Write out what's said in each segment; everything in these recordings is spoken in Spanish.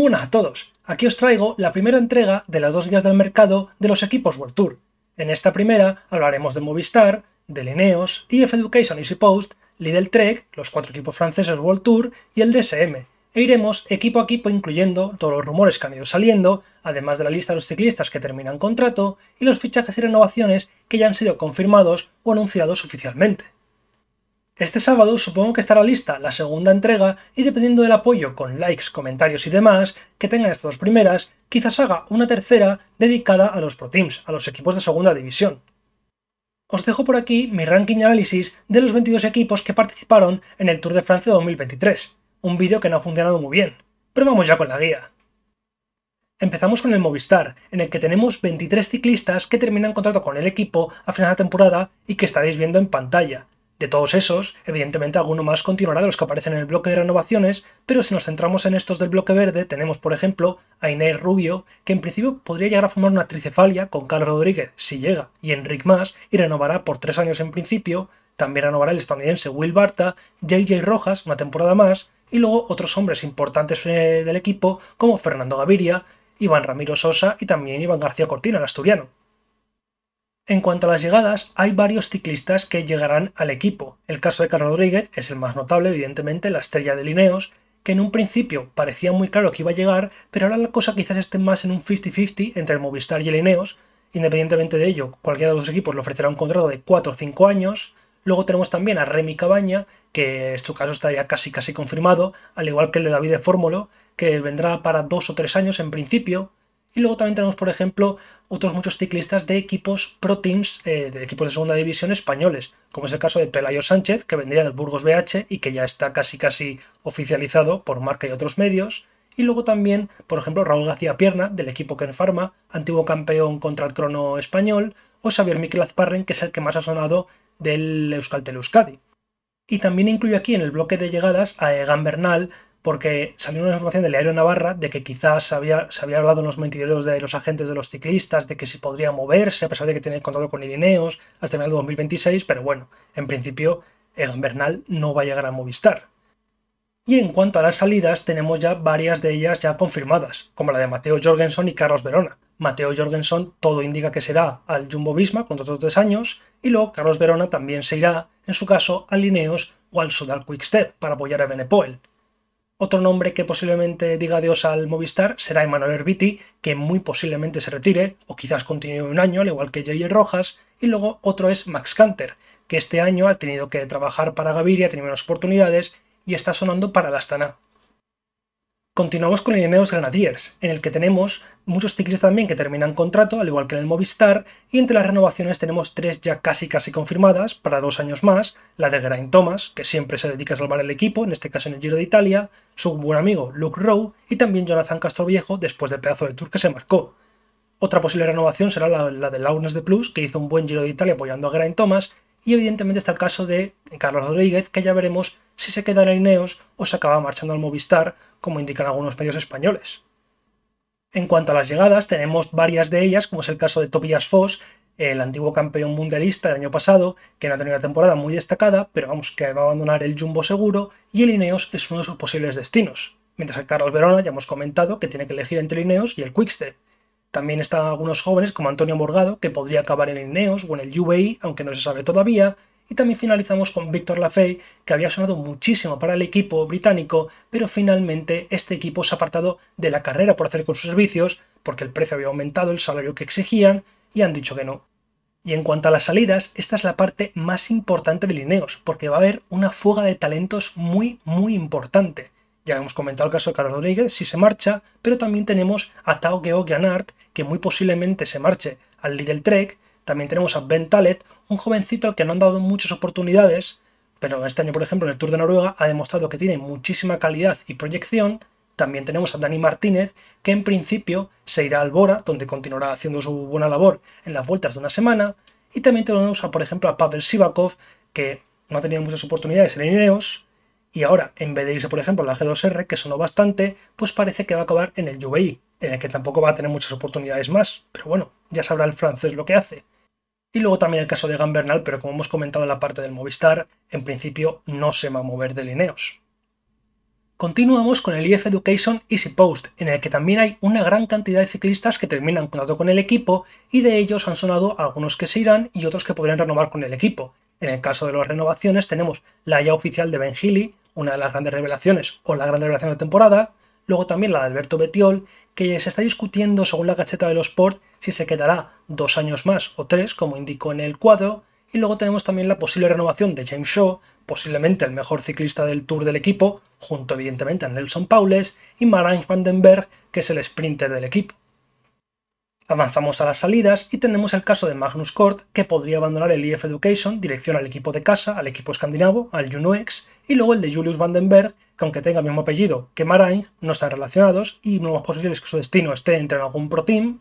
buenas a todos, aquí os traigo la primera entrega de las dos guías del mercado de los equipos World Tour. En esta primera hablaremos de Movistar, de Lineos, EF Education Easy Post, Lidl Trek, los cuatro equipos franceses World Tour y el DSM, e iremos equipo a equipo incluyendo todos los rumores que han ido saliendo, además de la lista de los ciclistas que terminan contrato y los fichajes y renovaciones que ya han sido confirmados o anunciados oficialmente. Este sábado supongo que estará lista la segunda entrega y dependiendo del apoyo con likes, comentarios y demás que tengan estas dos primeras, quizás haga una tercera dedicada a los Pro Teams, a los equipos de segunda división. Os dejo por aquí mi ranking y análisis de los 22 equipos que participaron en el Tour de Francia 2023, un vídeo que no ha funcionado muy bien, pero vamos ya con la guía. Empezamos con el Movistar, en el que tenemos 23 ciclistas que terminan contrato con el equipo a final de temporada y que estaréis viendo en pantalla, de todos esos, evidentemente alguno más continuará de los que aparecen en el bloque de renovaciones, pero si nos centramos en estos del bloque verde, tenemos por ejemplo a Inés Rubio, que en principio podría llegar a formar una tricefalia con Carlos Rodríguez, si llega, y Enric Mas, y renovará por tres años en principio, también renovará el estadounidense Will Barta, JJ Rojas una temporada más, y luego otros hombres importantes eh, del equipo como Fernando Gaviria, Iván Ramiro Sosa y también Iván García Cortina, el asturiano. En cuanto a las llegadas, hay varios ciclistas que llegarán al equipo. El caso de Carlos Rodríguez es el más notable, evidentemente, la estrella de Lineos, que en un principio parecía muy claro que iba a llegar, pero ahora la cosa quizás esté más en un 50-50 entre el Movistar y el Independientemente de ello, cualquiera de los equipos le ofrecerá un contrato de 4 o 5 años. Luego tenemos también a Remy Cabaña, que en su caso está ya casi casi confirmado, al igual que el de David de Fórmulo, que vendrá para 2 o 3 años en principio. Y luego también tenemos, por ejemplo, otros muchos ciclistas de equipos pro teams, eh, de equipos de segunda división españoles, como es el caso de Pelayo Sánchez, que vendría del Burgos BH y que ya está casi casi oficializado por marca y otros medios. Y luego también, por ejemplo, Raúl García Pierna, del equipo Ken Kenfarma, antiguo campeón contra el crono español, o Xavier Miquel Azparren, que es el que más ha sonado del Euskaltel Euskadi. Y también incluyo aquí en el bloque de llegadas a Egan Bernal, porque salió una información del Aero Navarra de que quizás se había hablado en los mentideros de los agentes de los ciclistas, de que se podría moverse, a pesar de que tiene contrato con Irineos hasta el final de 2026, pero bueno, en principio Egan Bernal no va a llegar a Movistar. Y en cuanto a las salidas, tenemos ya varias de ellas ya confirmadas, como la de Mateo Jorgensen y Carlos Verona. Mateo Jorgensen todo indica que será al Jumbo Visma con otros tres años, y luego Carlos Verona también se irá, en su caso, al Lineos o al Sudal Quickstep para apoyar a Benepoel. Otro nombre que posiblemente diga adiós al Movistar será Emanuel erbiti que muy posiblemente se retire, o quizás continúe un año, al igual que J.J. Rojas, y luego otro es Max Canter, que este año ha tenido que trabajar para Gaviria, ha tenido menos oportunidades, y está sonando para la Astana. Continuamos con el Ineos Grenadiers, en el que tenemos muchos ciclistas también que terminan contrato, al igual que en el Movistar, y entre las renovaciones tenemos tres ya casi casi confirmadas para dos años más, la de Geraint Thomas, que siempre se dedica a salvar el equipo, en este caso en el Giro de Italia, su buen amigo Luke Rowe y también Jonathan Castroviejo después del pedazo de Tour que se marcó. Otra posible renovación será la, de Launes de Plus, que hizo un buen Giro de Italia apoyando a Geraint Thomas, y evidentemente está el caso de Carlos Rodríguez, que ya veremos si se queda en Ineos o se acaba marchando al Movistar, como indican algunos medios españoles. En cuanto a las llegadas, tenemos varias de ellas, como es el caso de Tobias Foss, el antiguo campeón mundialista del año pasado, que no ha tenido una temporada muy destacada, pero vamos, que va a abandonar el Jumbo seguro, y el Ineos es uno de sus posibles destinos. Mientras que Carlos Verona ya hemos comentado que tiene que elegir entre el Ineos y el Quickstep, también están algunos jóvenes como Antonio Morgado, que podría acabar en Ineos o en el UAE, aunque no se sabe todavía. Y también finalizamos con Víctor Lafey, que había sonado muchísimo para el equipo británico, pero finalmente este equipo se ha apartado de la carrera por hacer con sus servicios, porque el precio había aumentado el salario que exigían y han dicho que no. Y en cuanto a las salidas, esta es la parte más importante de Lineos, porque va a haber una fuga de talentos muy, muy importante. Ya hemos comentado el caso de Carlos Rodríguez, si se marcha, pero también tenemos a Tao Geo que muy posiblemente se marche al Lidl Trek. También tenemos a Ben Talet, un jovencito que no han dado muchas oportunidades, pero este año, por ejemplo, en el Tour de Noruega ha demostrado que tiene muchísima calidad y proyección. También tenemos a Dani Martínez, que en principio se irá al Bora, donde continuará haciendo su buena labor en las vueltas de una semana. Y también tenemos, a, por ejemplo, a Pavel Sivakov, que no ha tenido muchas oportunidades en Ineos, y ahora, en vez de irse, por ejemplo, a la G2R, que sonó bastante, pues parece que va a acabar en el UBI, en el que tampoco va a tener muchas oportunidades más. Pero bueno, ya sabrá el francés lo que hace. Y luego también el caso de Gambernal, pero como hemos comentado en la parte del Movistar, en principio no se va a mover de Lineos. Continuamos con el IF e Education Easy Post, en el que también hay una gran cantidad de ciclistas que terminan contrato con el equipo y de ellos han sonado algunos que se irán y otros que podrían renovar con el equipo. En el caso de las renovaciones tenemos la ya oficial de Ben Healy, una de las grandes revelaciones o la gran revelación de temporada, luego también la de Alberto Betiol, que se está discutiendo según la cacheta de los Sport si se quedará dos años más o tres, como indicó en el cuadro, y luego tenemos también la posible renovación de James Shaw, posiblemente el mejor ciclista del Tour del equipo, junto evidentemente a Nelson Paules y Marange Vandenberg, que es el sprinter del equipo. Avanzamos a las salidas y tenemos el caso de Magnus Kort, que podría abandonar el IF e Education, dirección al equipo de casa, al equipo escandinavo, al Juno X, y luego el de Julius Vandenberg, que aunque tenga el mismo apellido que Marain, no están relacionados y no más posible que su destino esté entre en algún pro team.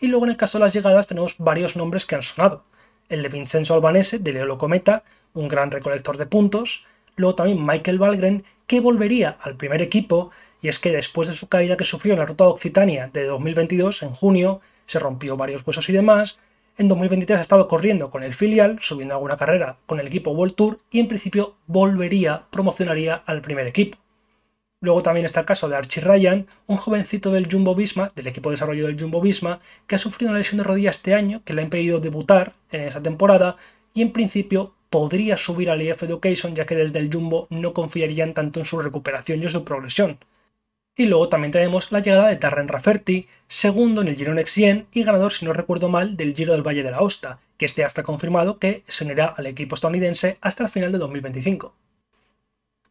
Y luego en el caso de las llegadas tenemos varios nombres que han sonado el de Vincenzo Albanese, de Leolo Cometa, un gran recolector de puntos, luego también Michael Valgren, que volvería al primer equipo, y es que después de su caída que sufrió en la Ruta Occitania de 2022, en junio, se rompió varios huesos y demás, en 2023 ha estado corriendo con el filial, subiendo alguna carrera con el equipo World Tour, y en principio volvería, promocionaría al primer equipo. Luego también está el caso de Archie Ryan, un jovencito del Jumbo Visma, del equipo de desarrollo del Jumbo Visma, que ha sufrido una lesión de rodilla este año que le ha impedido debutar en esa temporada y en principio podría subir al IF e Education ya que desde el Jumbo no confiarían tanto en su recuperación y en su progresión. Y luego también tenemos la llegada de Tarren Rafferty, segundo en el Giro Next Gen y ganador, si no recuerdo mal, del Giro del Valle de la Osta, que este hasta confirmado que se unirá al equipo estadounidense hasta el final de 2025.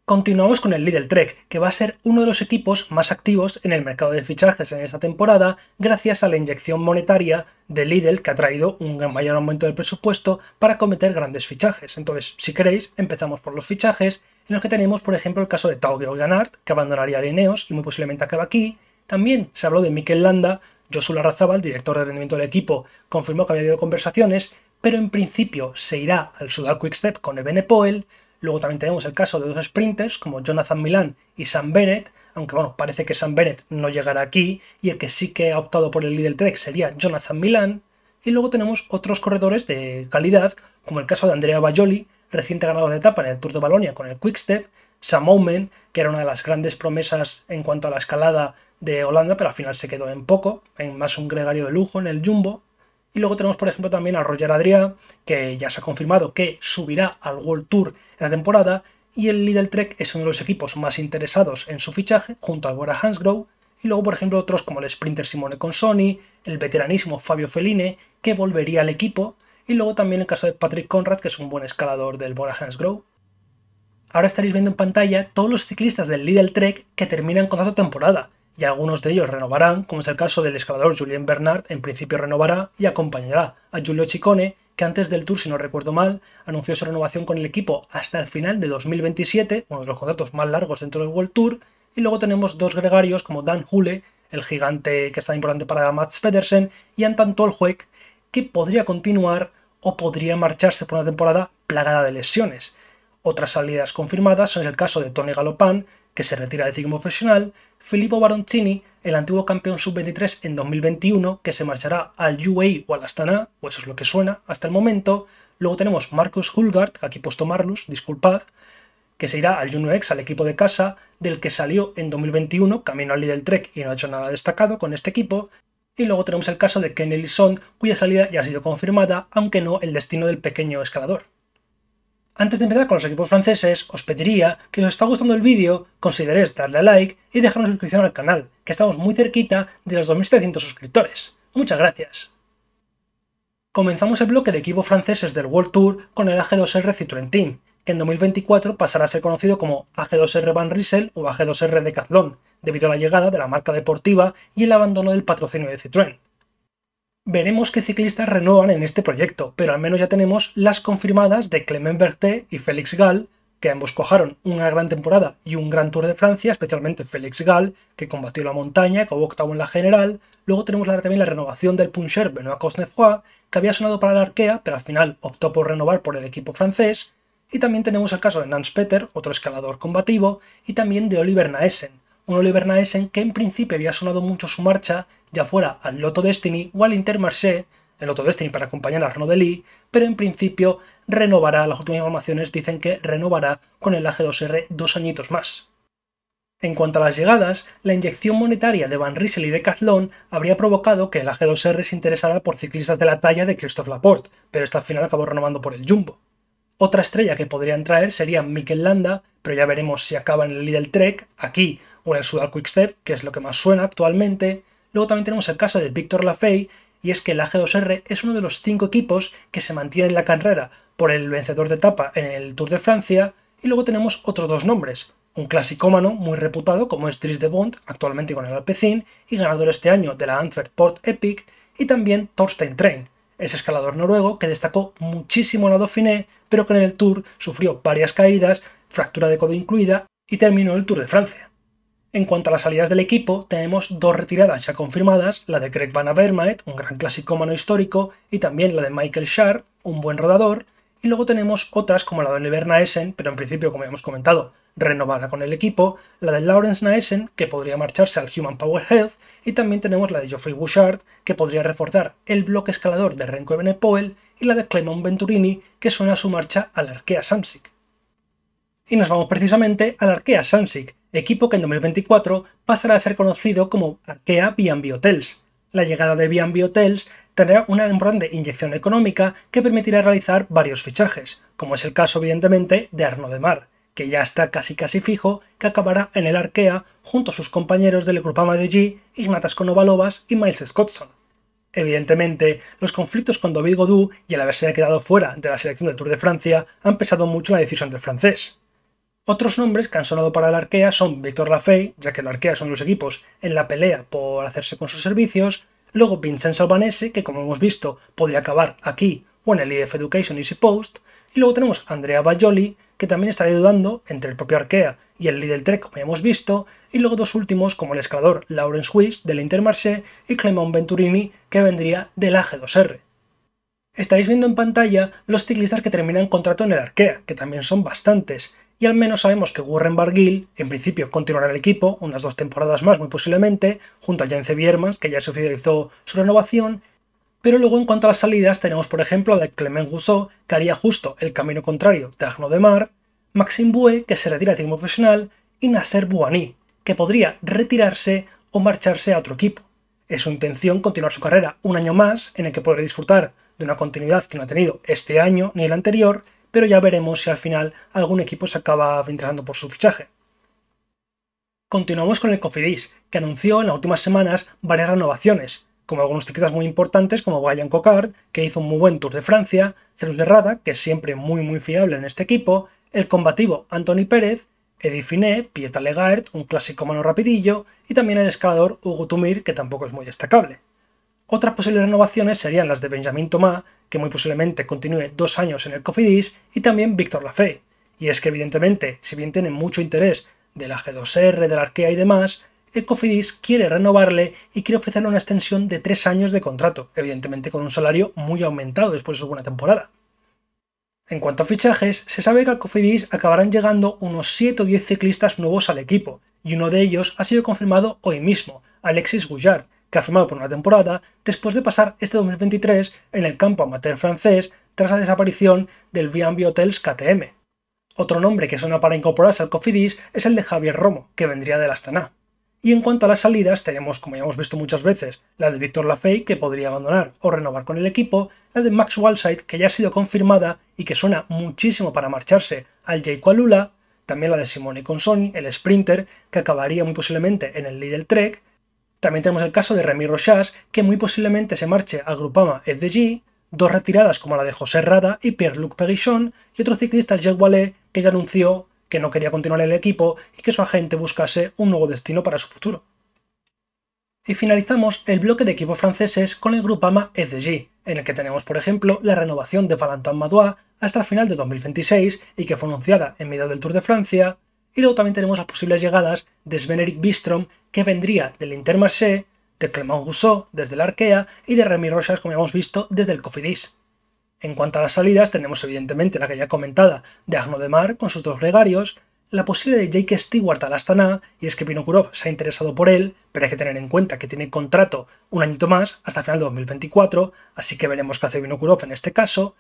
Continuamos con el Lidl Trek, que va a ser uno de los equipos más activos en el mercado de fichajes en esta temporada, gracias a la inyección monetaria de Lidl, que ha traído un mayor aumento del presupuesto para cometer grandes fichajes. Entonces, si queréis, empezamos por los fichajes, en los que tenemos, por ejemplo, el caso de Tauge Ganard que abandonaría Lineos y muy posiblemente acaba aquí. También se habló de Mikel Landa, Josu Larrazaba, director de rendimiento del equipo, confirmó que había habido conversaciones, pero en principio se irá al Sudal Quickstep con Ebene Poel, Luego también tenemos el caso de dos sprinters como Jonathan Milan y Sam Bennett, aunque bueno, parece que Sam Bennett no llegará aquí y el que sí que ha optado por el Lidl Trek sería Jonathan Milan. Y luego tenemos otros corredores de calidad, como el caso de Andrea Bajoli, reciente ganador de etapa en el Tour de Balonia con el Quickstep, Sam Omen, que era una de las grandes promesas en cuanto a la escalada de Holanda, pero al final se quedó en poco, en más un gregario de lujo en el Jumbo, y luego tenemos, por ejemplo, también a Roger Adrià, que ya se ha confirmado que subirá al World Tour en la temporada, y el Lidl Trek es uno de los equipos más interesados en su fichaje, junto al Bora Hansgrohe, y luego, por ejemplo, otros como el sprinter Simone Consoni, el veteranísimo Fabio Feline, que volvería al equipo, y luego también el caso de Patrick Conrad, que es un buen escalador del Bora Hansgrohe. Ahora estaréis viendo en pantalla todos los ciclistas del Lidl Trek que terminan con esta temporada, y algunos de ellos renovarán, como es el caso del escalador Julien Bernard, en principio renovará y acompañará a Giulio Ciccone, que antes del Tour, si no recuerdo mal, anunció su renovación con el equipo hasta el final de 2027, uno de los contratos más largos dentro del World Tour, y luego tenemos dos gregarios como Dan Hule, el gigante que está importante para Mats Pedersen, y Anton Tolhuek, que podría continuar o podría marcharse por una temporada plagada de lesiones. Otras salidas confirmadas son el caso de Tony Galopán, que se retira de ciclismo profesional, Filippo Baroncini, el antiguo campeón sub-23 en 2021, que se marchará al UAE o al Astana, o eso es lo que suena hasta el momento. Luego tenemos Marcus Hulgard, aquí puesto Marlus, disculpad, que se irá al Juno X, al equipo de casa, del que salió en 2021, camino al Lidl Trek y no ha hecho nada destacado con este equipo. Y luego tenemos el caso de Kenny Lison, cuya salida ya ha sido confirmada, aunque no el destino del pequeño escalador. Antes de empezar con los equipos franceses, os pediría que si os está gustando el vídeo, consideréis darle a like y dejar una suscripción al canal, que estamos muy cerquita de los 2.700 suscriptores. Muchas gracias. Comenzamos el bloque de equipos franceses del World Tour con el AG2R Citroën Team, que en 2024 pasará a ser conocido como AG2R Van Riesel o AG2R Decathlon, debido a la llegada de la marca deportiva y el abandono del patrocinio de Citroën. Veremos qué ciclistas renuevan en este proyecto, pero al menos ya tenemos las confirmadas de Clement Berthet y Félix Gall, que ambos cojaron una gran temporada y un gran Tour de Francia, especialmente Félix Gall, que combatió la montaña, acabó octavo en la general. Luego tenemos también la renovación del puncher Benoît Cosnefroy, que había sonado para la Arkea, pero al final optó por renovar por el equipo francés. Y también tenemos el caso de Nance Peter, otro escalador combativo, y también de Oliver Naessen, un Oliver Naesen que en principio había sonado mucho su marcha, ya fuera al Lotto Destiny o al Intermarché, el Lotto Destiny para acompañar a Renault pero en principio renovará, las últimas informaciones dicen que renovará con el AG2R dos añitos más. En cuanto a las llegadas, la inyección monetaria de Van Riesel y de Cazlón habría provocado que el AG2R se interesara por ciclistas de la talla de Christophe Laporte, pero esta al final acabó renovando por el Jumbo. Otra estrella que podrían traer sería Mikel Landa, pero ya veremos si acaba en el Lidl Trek, aquí o en el Sudal Quickstep, que es lo que más suena actualmente. Luego también tenemos el caso de Víctor Lafay, y es que la G2R es uno de los cinco equipos que se mantiene en la carrera por el vencedor de etapa en el Tour de Francia, y luego tenemos otros dos nombres, un clasicómano muy reputado como es de Bond, actualmente con el Alpecin y ganador este año de la Antwerp Port Epic, y también Thorstein Train, es escalador noruego que destacó muchísimo en la Dauphiné, pero que en el Tour sufrió varias caídas, fractura de codo incluida, y terminó el Tour de Francia. En cuanto a las salidas del equipo, tenemos dos retiradas ya confirmadas, la de Greg Van Avermaet, un gran clasicómano histórico, y también la de Michael Shar un buen rodador, y luego tenemos otras como la de Oliver Essen, pero en principio, como ya hemos comentado, renovada con el equipo, la de Lawrence Naessen, que podría marcharse al Human Power Health, y también tenemos la de Geoffrey Bouchard, que podría reforzar el bloque escalador de Renko Powell, y la de Clement Venturini, que suena su marcha al Arkea Samsic. Y nos vamos precisamente al Arkea Samsic, equipo que en 2024 pasará a ser conocido como Arkea B&B Hotels. La llegada de B&B Hotels tendrá una gran inyección económica que permitirá realizar varios fichajes, como es el caso evidentemente de Arno de Mar, que ya está casi casi fijo, que acabará en el Arkea junto a sus compañeros del Grupama de G, Ignatas Konovalovas y Miles Scottson. Evidentemente, los conflictos con David Godou y el haberse quedado fuera de la selección del Tour de Francia han pesado mucho en la decisión del francés. Otros nombres que han sonado para el Arkea son Victor Lafay, ya que el Arkea son los equipos en la pelea por hacerse con sus servicios, luego Vincenzo Albanese, que como hemos visto podría acabar aquí o en el IF e Education Easy Post, y luego tenemos a Andrea Bajoli, que también estará ayudando entre el propio Arkea y el Lidl Trek, como ya hemos visto, y luego dos últimos como el escalador Lawrence de del Intermarché y Clement Venturini, que vendría del AG2R. Estaréis viendo en pantalla los ciclistas que terminan contrato en el Arkea, que también son bastantes, y al menos sabemos que Warren Barguil, en principio, continuará el equipo unas dos temporadas más muy posiblemente, junto a Jens Viermas, que ya se oficializó su renovación, pero luego en cuanto a las salidas tenemos por ejemplo de Clement Rousseau, que haría justo el camino contrario de Agno de Mar, Maxime Boué, que se retira de equipo profesional, y Nasser Bouani, que podría retirarse o marcharse a otro equipo. Es su intención continuar su carrera un año más, en el que podrá disfrutar de una continuidad que no ha tenido este año ni el anterior, pero ya veremos si al final algún equipo se acaba interesando por su fichaje. Continuamos con el Cofidis, que anunció en las últimas semanas varias renovaciones, como algunos ciclistas muy importantes como Brian Cocard, que hizo un muy buen Tour de Francia, Jesús Herrada, que es siempre muy muy fiable en este equipo, el combativo Anthony Pérez, Edi Finé, Pieta Legaert, un clásico mano rapidillo, y también el escalador Hugo Tumir, que tampoco es muy destacable. Otras posibles renovaciones serían las de Benjamin Thomas, que muy posiblemente continúe dos años en el Cofidis, y también Víctor Lafay. Y es que evidentemente, si bien tienen mucho interés de la g 2 r de la Arkea y demás, Cofidis quiere renovarle y quiere ofrecerle una extensión de tres años de contrato, evidentemente con un salario muy aumentado después de su buena temporada. En cuanto a fichajes, se sabe que al Cofidis acabarán llegando unos 7 o 10 ciclistas nuevos al equipo, y uno de ellos ha sido confirmado hoy mismo, Alexis Gouillard, que ha firmado por una temporada después de pasar este 2023 en el campo amateur francés tras la desaparición del B&B Hotels KTM. Otro nombre que suena para incorporarse al Cofidis es el de Javier Romo, que vendría del Astana. Y en cuanto a las salidas, tenemos, como ya hemos visto muchas veces, la de Víctor Lafey, que podría abandonar o renovar con el equipo, la de Max Walside, que ya ha sido confirmada y que suena muchísimo para marcharse al J. Alula, también la de Simone Consoni, el sprinter, que acabaría muy posiblemente en el Lidl Trek, también tenemos el caso de Remy Rochas, que muy posiblemente se marche al Grupama FDG, dos retiradas como la de José Rada y Pierre-Luc Perrichon, y otro ciclista, Jacques Wallet, que ya anunció que no quería continuar en el equipo y que su agente buscase un nuevo destino para su futuro. Y finalizamos el bloque de equipos franceses con el ama FDG, en el que tenemos por ejemplo la renovación de Valentin Madois hasta el final de 2026 y que fue anunciada en medio del Tour de Francia, y luego también tenemos las posibles llegadas de Sven-Erik Bistrom que vendría del Intermarché, de Clement Rousseau desde la Arkea y de Remy Rochas como hemos visto desde el Cofidis. En cuanto a las salidas, tenemos evidentemente la que ya comentada de Agno de Mar con sus dos gregarios, la posible de Jake Stewart al Astana, y es que Pinokurov se ha interesado por él, pero hay que tener en cuenta que tiene contrato un añito más, hasta final de 2024, así que veremos qué hace Pinokurov en este caso.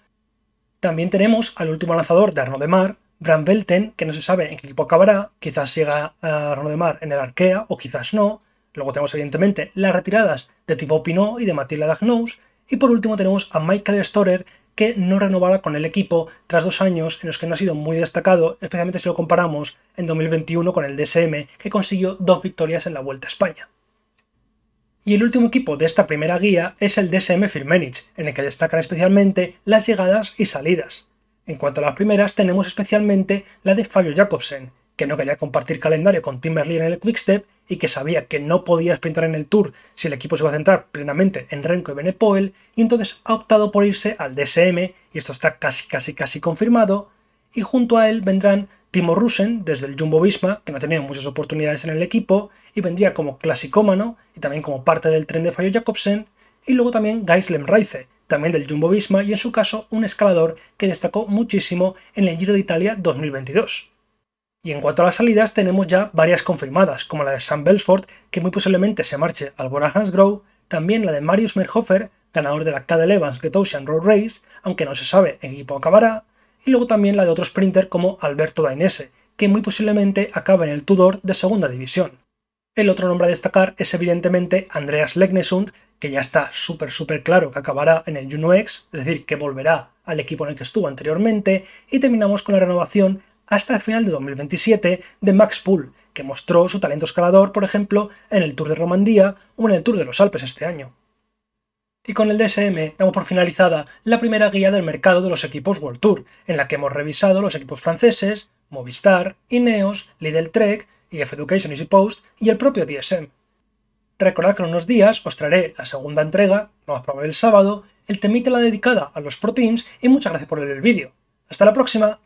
También tenemos al último lanzador de Arno de Mar, Bram Velten, que no se sabe en qué equipo acabará, quizás siga a Arno de Mar en el Arkea o quizás no. Luego tenemos evidentemente las retiradas de Thibaut Pinot y de Matilda Dagnous, y por último tenemos a Michael Storer, que no renovará con el equipo tras dos años en los que no ha sido muy destacado, especialmente si lo comparamos en 2021 con el DSM, que consiguió dos victorias en la Vuelta a España. Y el último equipo de esta primera guía es el DSM Firmenich, en el que destacan especialmente las llegadas y salidas. En cuanto a las primeras, tenemos especialmente la de Fabio Jacobsen, que no quería compartir calendario con Tim Merlier en el Quickstep y que sabía que no podía sprintar en el Tour si el equipo se iba a centrar plenamente en Renko y Benepoel, y entonces ha optado por irse al DSM, y esto está casi casi casi confirmado, y junto a él vendrán Timo Rusen desde el Jumbo Visma, que no tenía muchas oportunidades en el equipo, y vendría como clasicómano y también como parte del tren de Fayo Jacobsen, y luego también Geislem Reize, también del Jumbo Visma y en su caso un escalador que destacó muchísimo en el Giro de Italia 2022. Y en cuanto a las salidas, tenemos ya varias confirmadas, como la de Sam Belsford, que muy posiblemente se marche al Borahans Grow, también la de Marius Merhofer, ganador de la Cadel Evans Gretosian Road Race, aunque no se sabe en qué equipo acabará, y luego también la de otro sprinter como Alberto Dainese, que muy posiblemente acabe en el Tudor de segunda división. El otro nombre a destacar es evidentemente Andreas Legnesund, que ya está súper súper claro que acabará en el Juno X, es decir, que volverá al equipo en el que estuvo anteriormente, y terminamos con la renovación hasta el final de 2027 de Max Pool, que mostró su talento escalador, por ejemplo, en el Tour de Romandía o en el Tour de los Alpes este año. Y con el DSM damos por finalizada la primera guía del mercado de los equipos World Tour, en la que hemos revisado los equipos franceses, Movistar, Ineos, Lidl Trek, EF Education Easy Post y el propio DSM. Recordad que en unos días os traeré la segunda entrega, no más probable el sábado, el temita la dedicada a los pro teams y muchas gracias por ver el vídeo. ¡Hasta la próxima!